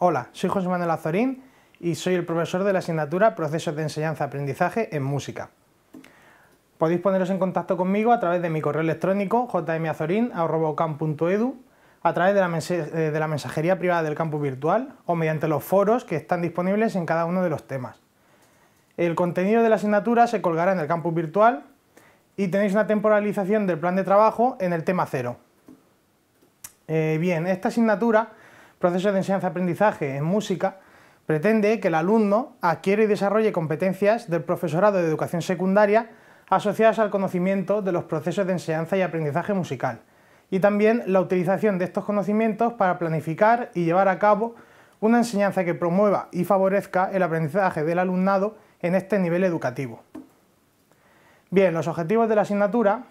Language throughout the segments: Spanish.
Hola, soy José Manuel Azorín y soy el profesor de la asignatura Procesos de Enseñanza-Aprendizaje en Música. Podéis poneros en contacto conmigo a través de mi correo electrónico jmazorin.edu, a través eh, de la, mensajería privada del campus virtual o mediante los foros que están disponibles en cada uno de los temas. El contenido de la asignatura se colgará en el campus virtual y tenéis una temporalización del plan de trabajo en el tema cero. Eh, bien, esta asignatura procesos de enseñanza-aprendizaje en música, pretende que el alumno adquiere y desarrolle competencias del profesorado de educación secundaria asociadas al conocimiento de los procesos de enseñanza y aprendizaje musical, y también la utilización de estos conocimientos para planificar y llevar a cabo una enseñanza que promueva y favorezca el aprendizaje del alumnado en este nivel educativo. Bien, los objetivos de la asignatura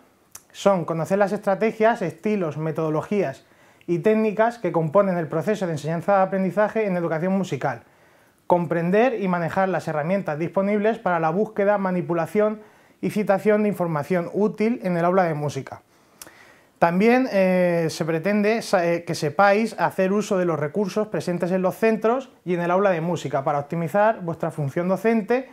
son conocer las estrategias, estilos, metodologías y técnicas que componen el proceso de enseñanza-aprendizaje en educación musical, comprender y manejar las herramientas disponibles para la búsqueda, manipulación y citación de información útil en el aula de música. También eh, se pretende eh, que sepáis hacer uso de los recursos presentes en los centros y en el aula de música para optimizar vuestra función docente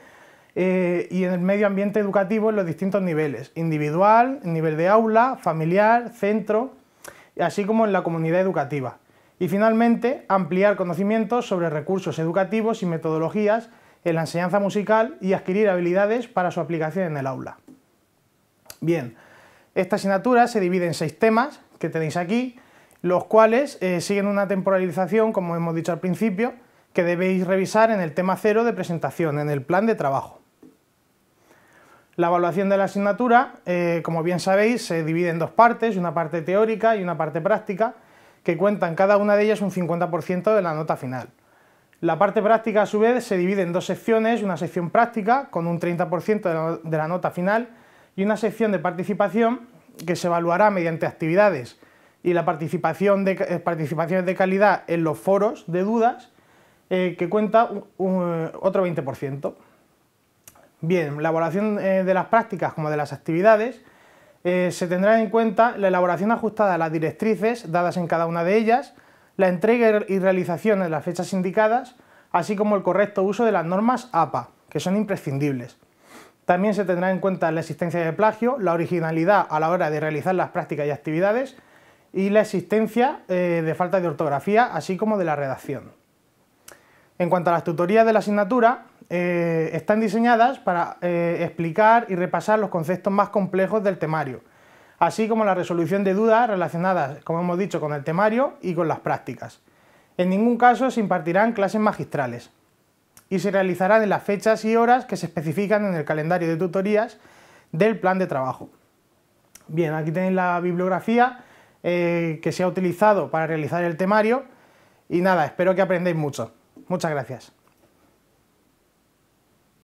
eh, y en el medio ambiente educativo en los distintos niveles, individual, nivel de aula, familiar, centro, así como en la comunidad educativa. Y finalmente, ampliar conocimientos sobre recursos educativos y metodologías en la enseñanza musical y adquirir habilidades para su aplicación en el aula. Bien, esta asignatura se divide en seis temas que tenéis aquí, los cuales eh, siguen una temporalización, como hemos dicho al principio, que debéis revisar en el tema cero de presentación, en el plan de trabajo. La evaluación de la asignatura, eh, como bien sabéis, se divide en dos partes, una parte teórica y una parte práctica, que cuentan cada una de ellas un 50% de la nota final. La parte práctica, a su vez, se divide en dos secciones, una sección práctica, con un 30% de la nota final, y una sección de participación, que se evaluará mediante actividades y la participación de, eh, participaciones de calidad en los foros de dudas, eh, que cuenta otro 20%. Bien, la evaluación eh, de las prácticas como de las actividades eh, se tendrá en cuenta la elaboración ajustada a las directrices dadas en cada una de ellas, la entrega y realización de las fechas indicadas, así como el correcto uso de las normas APA, que son imprescindibles. También se tendrá en cuenta la existencia de plagio, la originalidad a la hora de realizar las prácticas y actividades y la existencia eh, de falta de ortografía, así como de la redacción. En cuanto a las tutorías de la asignatura, eh, están diseñadas para eh, explicar y repasar los conceptos más complejos del temario, así como la resolución de dudas relacionadas, como hemos dicho, con el temario y con las prácticas. En ningún caso se impartirán clases magistrales y se realizarán en las fechas y horas que se especifican en el calendario de tutorías del plan de trabajo. Bien, aquí tenéis la bibliografía eh, que se ha utilizado para realizar el temario y nada, espero que aprendáis mucho. Muchas gracias.